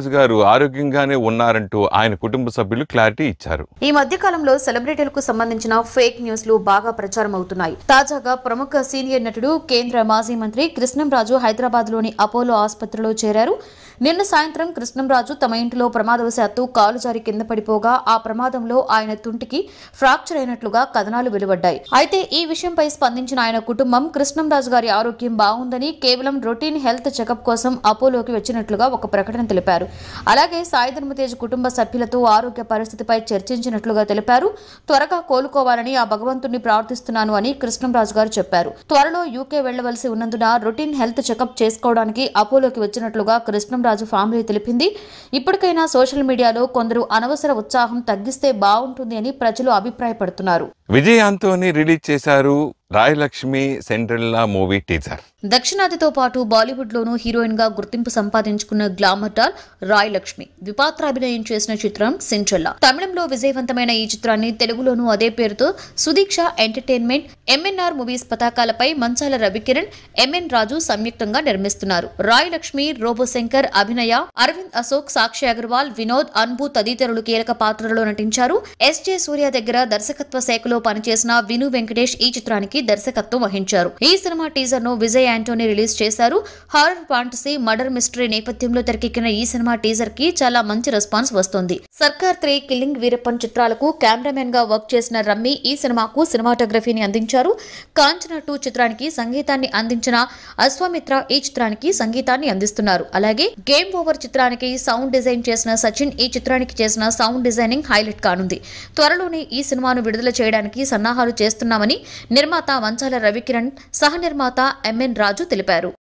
రాజ్ గారు ఆరోగ్యంగానే ఉన్నారంటూ ఆయన కుటుంబ సభ్యులు క్లారిటీ ఇచ్చారు ఈ మధ్య కాలంలో సెలబ్రిటీలకు సంబంధించిన ఫేక్ న్యూస్ లు బాగా ప్రచారం అవుతున్నాయి తాజాగా ప్రముఖ సీనియర్ నటుడు కేంద్ర మాజీ మంత్రి కృష్ణంరాజు హైదరాబాద్ లోని అపోలో ఆసుపత్రిలో చేరారు నిన్న సాయంత్రం కృష్ణంరాజు తమ ఇంటిలో ప్రమాదవశాత్తు కాలు జారి కింద పడిపోగా ఆ ప్రమాదంలో ఆయన తుంటికి ఫ్రాక్చర్ అయినట్లుగా కథనాలు వెలువడ్డాయి అయితే ఈ విషయంపై స్పందించిన ఆయన కుటుంబం కృష్ణంరాజు గారి ఆరోగ్యం బాగుందని కేవలం రొటీన్ హెల్త్ చెకప్ కోసం అపోలోకి వచ్చినట్లుగా ఒక ప్రకటన తెలిపారు అలాగే సాయి ధర్మతేజ్ కుటుంబ సభ్యులతో ఆరోగ్య పరిస్థితిపై చర్చించినట్లుగా తెలిపారు త్వరగా కోలుకోవాలని ఆ భగవంతుణ్ణి ప్రార్థిస్తున్నాను అని కృష్ణంరాజు గారు చెప్పారు త్వరలో యూకే వెళ్లవలసి ఉన్నందున రొటీన్ హెల్త్ చెకప్ చేసుకోవడానికి అపోలోకి వచ్చినట్లుగా కృష్ణంరాజు ఫ్యామిలీ తెలిపింది ఇప్పటికైనా సోషల్ మీడియాలో కొందరు అనవసర ఉత్సాహం తగ్గిస్తే బాగుంటుంది అని ప్రజలు అభిప్రాయపడుతున్నారు విజయ్ రిలీజ్ చేశారు రాయలక్ష్మి సెంట్రల్లా మూవీ టీజర్ దక్షిణాదితో పాటు బాలీవుడ్ లోను హీరోయిన్ గా గుర్తింపు సంపాదించుకున్న గ్లామర్ డాల్ రాయలక్ష్మి ద్విపాత్ర అభినయం చేసిన చిత్రం సింట్రల్లా తమిళంలో విజయవంతమైన ఈ చిత్రాన్ని తెలుగులోనూ అదే పేరుతో సుదీక్ష ఎంటర్టైన్మెంట్ ఎంఎన్ఆర్ మూవీస్ పతాకాలపై మంచాల రవికిరణ్ ఎంఎన్ రాజు సంయుక్తంగా నిర్మిస్తున్నారు రాయలక్ష్మి రోబోశంకర్ అభినయ అరవింద్ అశోక్ సాక్షి అగర్వాల్ వినోద్ అన్బు తదితరులు కీలక పాత్రలో నటించారు ఎస్జే సూర్య దగ్గర దర్శకత్వ శాఖలో పనిచేసిన విను వెంకటేష్ ఈ చిత్రానికి దర్శకత్వం వహించారు ఈ సినిమా టీజర్ ను విజయ్ యాంటోనీ రిలీజ్ చేశారు హారర్ ఫాంటసీ మర్డర్ మిస్టరీ నేపథ్యంలో తెరకెక్కిన ఈ సినిమా టీజర్ కి చాలా మంచి రెస్పాన్స్ వస్తుంది సర్కార్ త్రీ కిల్లింగ్ వీరప్పన్ చిత్రాలకు కెమెరామెన్ గా వర్క్ చేసిన రమ్మి ఈ సినిమాకు సినిమాటోగ్రఫీని అందించారు కాంచన టూ చిత్రానికి సంగీతాన్ని అందించిన అశ్వమిత్ర ఈ చిత్రానికి సంగీతాన్ని అందిస్తున్నారు అలాగే గేమ్ ఓవర్ చిత్రానికి సౌండ్ డిజైన్ చేసిన సచిన్ ఈ చిత్రానికి చేసిన సౌండ్ డిజైనింగ్ హైలైట్ కానుంది త్వరలోనే ఈ సినిమాను విడుదల చేయడానికి సన్నాహాలు చేస్తున్నామని నిర్మాత వంచాల రవికిరణ్ సహ నిర్మాత ఎంఎన్ రాజు తెలిపారు